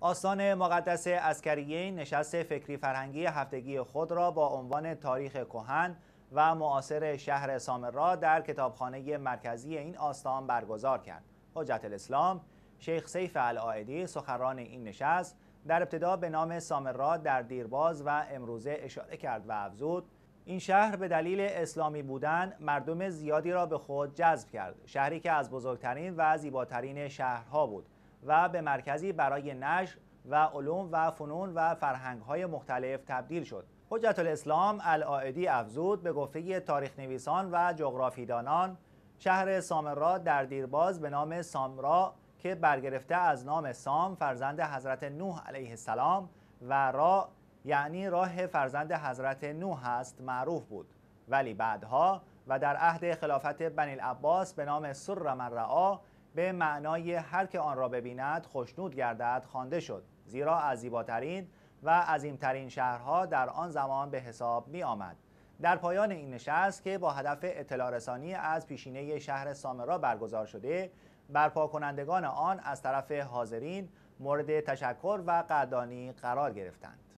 آستان مقدس اسکریه نشست فکری فرهنگی هفتگی خود را با عنوان تاریخ کهن و معاصر شهر سامرا در کتابخانه مرکزی این آستان برگزار کرد. حجت الاسلام شیخ سیف العائدی سخران این نشست در ابتدا به نام سامرا در دیرباز و امروزه اشاره کرد و افزود این شهر به دلیل اسلامی بودن مردم زیادی را به خود جذب کرد شهری که از بزرگترین و زیباترین شهرها بود و به مرکزی برای نشر و علوم و فنون و فرهنگ های مختلف تبدیل شد حجت الاسلام العائدی افزود به گفته تاریخ نویسان و جغرافیدانان شهر سامرا در دیرباز به نام سامرا که برگرفته از نام سام فرزند حضرت نوح علیه السلام و را یعنی راه فرزند حضرت نوح است معروف بود ولی بعدها و در عهد خلافت بنی العباس به نام سر مرعا به معنای هر که آن را ببیند خوشنود گردد خوانده شد زیرا از زیباترین و عظیمترین شهرها در آن زمان به حساب می آمد در پایان این نشست که با هدف اطلاع رسانی از پیشینه شهر سامرا برگزار شده برپا کنندگان آن از طرف حاضرین مورد تشکر و قدردانی قرار گرفتند